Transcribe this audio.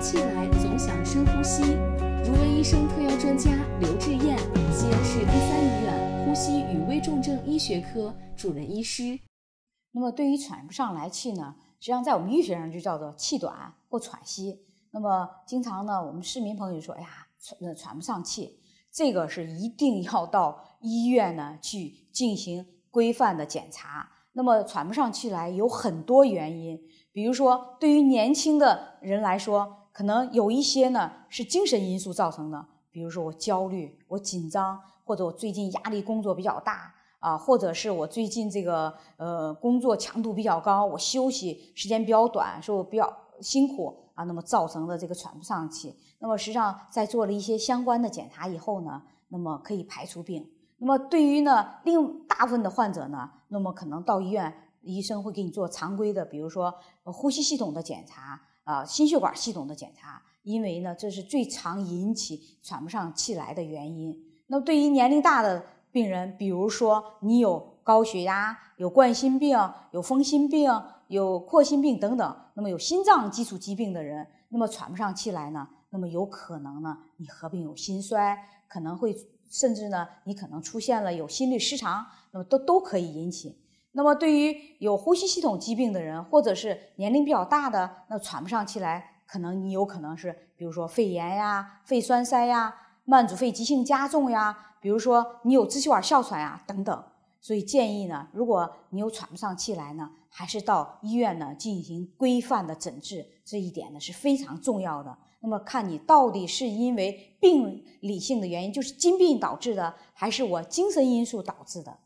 气来总想深呼吸，如闻医生特邀专家刘志燕，西安市第三医院呼吸与危重症医学科主任医师。那么对于喘不上来气呢，实际上在我们医学上就叫做气短或喘息。那么经常呢，我们市民朋友说，哎呀，喘喘不上气，这个是一定要到医院呢去进行规范的检查。那么喘不上气来有很多原因，比如说对于年轻的人来说。可能有一些呢是精神因素造成的，比如说我焦虑、我紧张，或者我最近压力工作比较大啊，或者是我最近这个呃工作强度比较高，我休息时间比较短，说我比较辛苦啊，那么造成的这个喘不上气。那么实际上在做了一些相关的检查以后呢，那么可以排除病。那么对于呢另大部分的患者呢，那么可能到医院医生会给你做常规的，比如说呼吸系统的检查。啊，心血管系统的检查，因为呢，这是最常引起喘不上气来的原因。那么，对于年龄大的病人，比如说你有高血压、有冠心病、有风心病、有扩心病等等，那么有心脏基础疾病的人，那么喘不上气来呢，那么有可能呢，你合并有心衰，可能会甚至呢，你可能出现了有心律失常，那么都都可以引起。那么，对于有呼吸系统疾病的人，或者是年龄比较大的，那喘不上气来，可能你有可能是，比如说肺炎呀、肺栓塞呀、慢阻肺急性加重呀，比如说你有支气管哮喘呀等等。所以建议呢，如果你有喘不上气来呢，还是到医院呢进行规范的诊治，这一点呢是非常重要的。那么看你到底是因为病理性的原因，就是疾病导致的，还是我精神因素导致的。